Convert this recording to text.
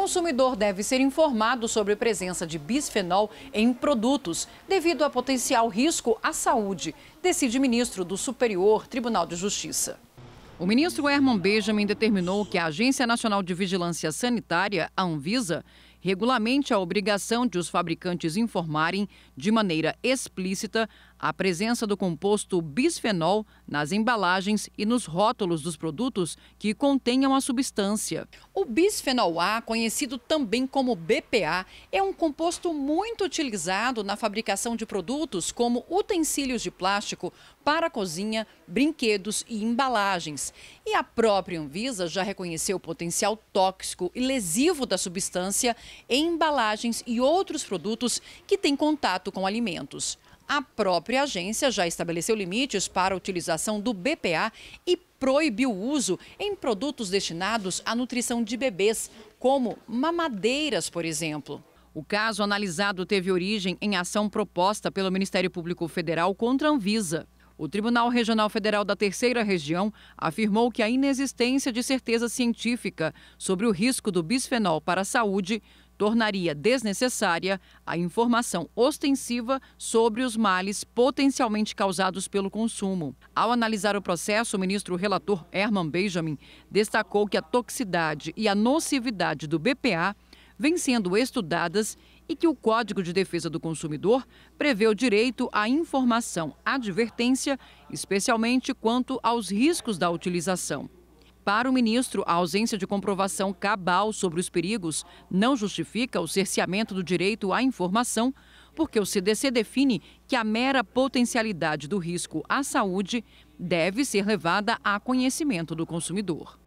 consumidor deve ser informado sobre a presença de bisfenol em produtos, devido a potencial risco à saúde, decide ministro do Superior Tribunal de Justiça. O ministro Herman Benjamin determinou que a Agência Nacional de Vigilância Sanitária, a Anvisa, regulamente a obrigação de os fabricantes informarem de maneira explícita a presença do composto bisfenol nas embalagens e nos rótulos dos produtos que contenham a substância. O bisfenol A, conhecido também como BPA, é um composto muito utilizado na fabricação de produtos como utensílios de plástico para cozinha, brinquedos e embalagens. E a própria Anvisa já reconheceu o potencial tóxico e lesivo da substância embalagens e outros produtos que têm contato com alimentos. A própria agência já estabeleceu limites para a utilização do BPA e proibiu o uso em produtos destinados à nutrição de bebês, como mamadeiras, por exemplo. O caso analisado teve origem em ação proposta pelo Ministério Público Federal contra a Anvisa. O Tribunal Regional Federal da Terceira Região afirmou que a inexistência de certeza científica sobre o risco do bisfenol para a saúde tornaria desnecessária a informação ostensiva sobre os males potencialmente causados pelo consumo. Ao analisar o processo, o ministro relator Herman Benjamin destacou que a toxicidade e a nocividade do BPA vêm sendo estudadas e que o Código de Defesa do Consumidor prevê o direito à informação, advertência, especialmente quanto aos riscos da utilização. Para o ministro, a ausência de comprovação cabal sobre os perigos não justifica o cerceamento do direito à informação, porque o CDC define que a mera potencialidade do risco à saúde deve ser levada a conhecimento do consumidor.